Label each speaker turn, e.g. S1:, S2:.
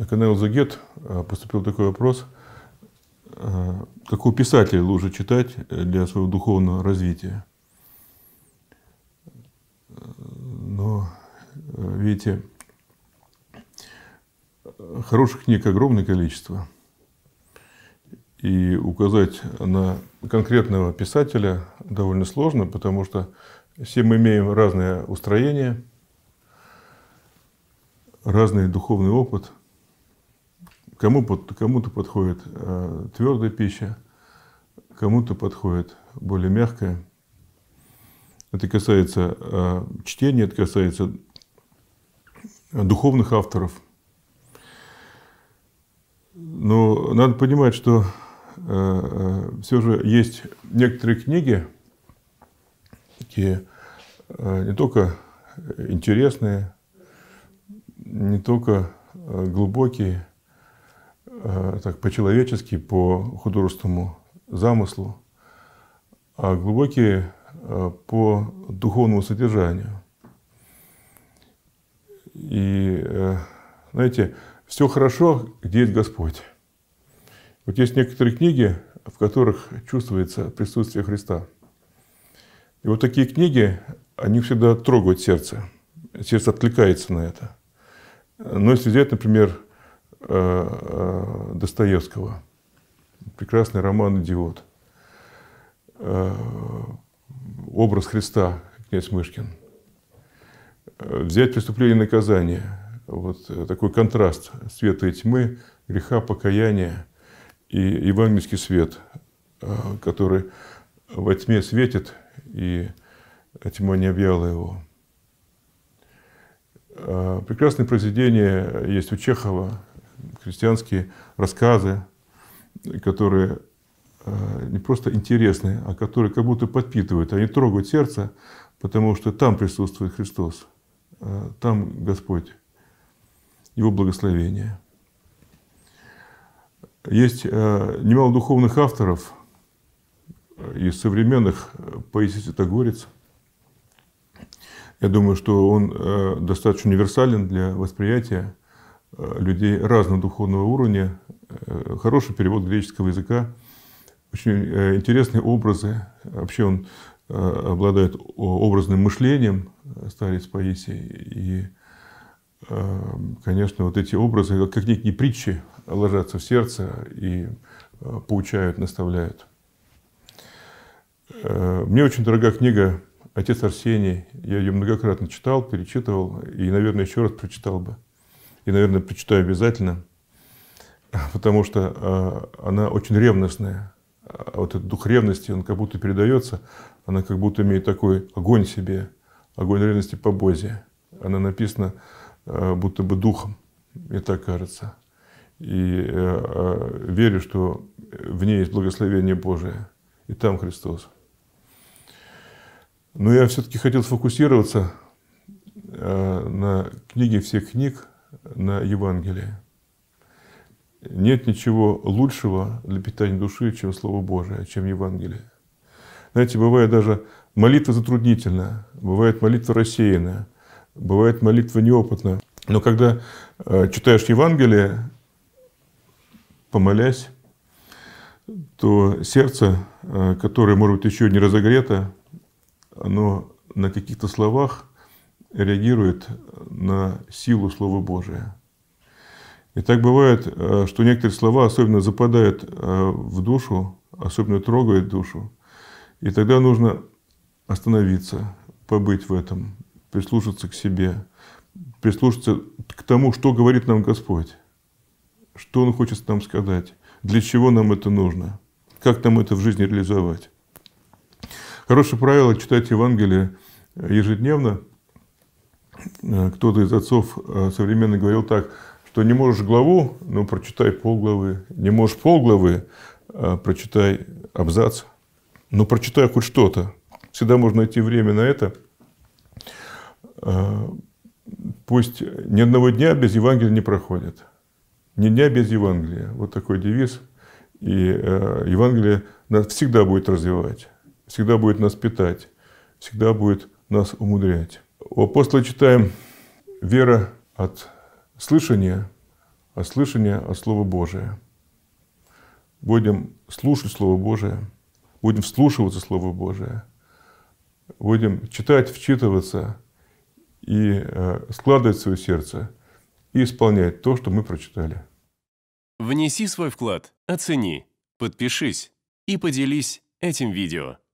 S1: на канал Загет поступил такой вопрос, э, какого писателя лучше читать э, для своего духовного развития. Э, но, видите, хороших книг огромное количество. И указать на конкретного писателя довольно сложно, потому что все мы имеем разное устроение, разный духовный опыт – Кому, кому-то подходит э, твердая пища, кому-то подходит более мягкая. Это касается э, чтения, это касается э, духовных авторов. Но надо понимать, что э, э все же есть некоторые книги, такие э, не только интересные, не только э, глубокие, Э, так по-человечески, по художественному замыслу, а глубокие э, по духовному содержанию. И, э, знаете, все хорошо, где есть Господь. Вот есть некоторые книги, в которых чувствуется присутствие Христа. И вот такие книги, они всегда трогают сердце. Сердце откликается на это. Но если взять, например, Э, э, Достоевского. Прекрасный роман «Идиот». Э, Образ Христа, князь Мышкин. Взять преступление и наказание. Вот такой контраст света и тьмы, греха, покаяния и евангельский свет, который во тьме светит, и тьма не объяла его. Прекрасное произведение есть у Чехова христианские рассказы, которые э, не просто интересны, а которые как будто подпитывают, они трогают сердце, потому что там присутствует Христос, э, там Господь, Его благословение. Есть э, немало духовных авторов из современных Паисий Святогорец. Я думаю, что он достаточно универсален для восприятия Э, людей разного духовного уровня, э, хороший перевод греческого языка, очень э, интересные образы. Вообще он обладает образным мышлением, старец Паисий. И, конечно, вот эти образы, как некие притчи, ложатся в сердце и поучают, наставляют. Мне очень дорога книга «Отец Арсений». Я ее многократно читал, перечитывал и, наверное, еще раз прочитал бы и, наверное, прочитаю обязательно, потому что а, она очень ревностная. А вот этот дух ревности, он как будто передается, она как будто имеет такой огонь в себе, огонь ревности по Бозе. Она написана а, будто бы духом, мне так кажется. И верю, что в ней есть благословение Божие, и там Христос. Но я все-таки хотел сфокусироваться на книге всех книг, на Евангелие. Нет ничего лучшего для питания души, чем Слово Божие, чем Евангелие. Знаете, бывает даже молитва затруднительна, бывает молитва рассеянная, бывает молитва неопытна. Но когда э, читаешь Евангелие, помолясь, то сердце, э, которое, может быть, еще не разогрето, оно на каких-то словах – реагирует на силу Слова Божия. И так бывает, э, что некоторые слова особенно западают э, в душу, особенно трогают душу. И тогда нужно остановиться, побыть в этом, прислушаться к себе, прислушаться к тому, что говорит нам Господь, что Он хочет нам сказать, для чего нам это нужно, как нам это в жизни реализовать. Хорошее правило читать Евангелие ежедневно – Э, кто-то из отцов э, современно говорил так, что не можешь главу, но прочитай полглавы. Не можешь полглавы, э, прочитай абзац. но прочитай хоть что-то. Всегда можно найти время на это. Пусть ни одного дня без Евангелия не проходит. Ни дня без Евангелия. Вот такой девиз. И Евангелие нас всегда будет развивать, всегда будет нас питать, всегда будет нас умудрять. У апостола читаем «Вера от слышания, от а слышания от Слова Божия». Будем слушать Слово Божие, будем вслушиваться Слово Божие, будем читать, вчитываться и э, складывать свое сердце и исполнять то, что мы прочитали. Внеси свой вклад, оцени, подпишись и поделись этим видео.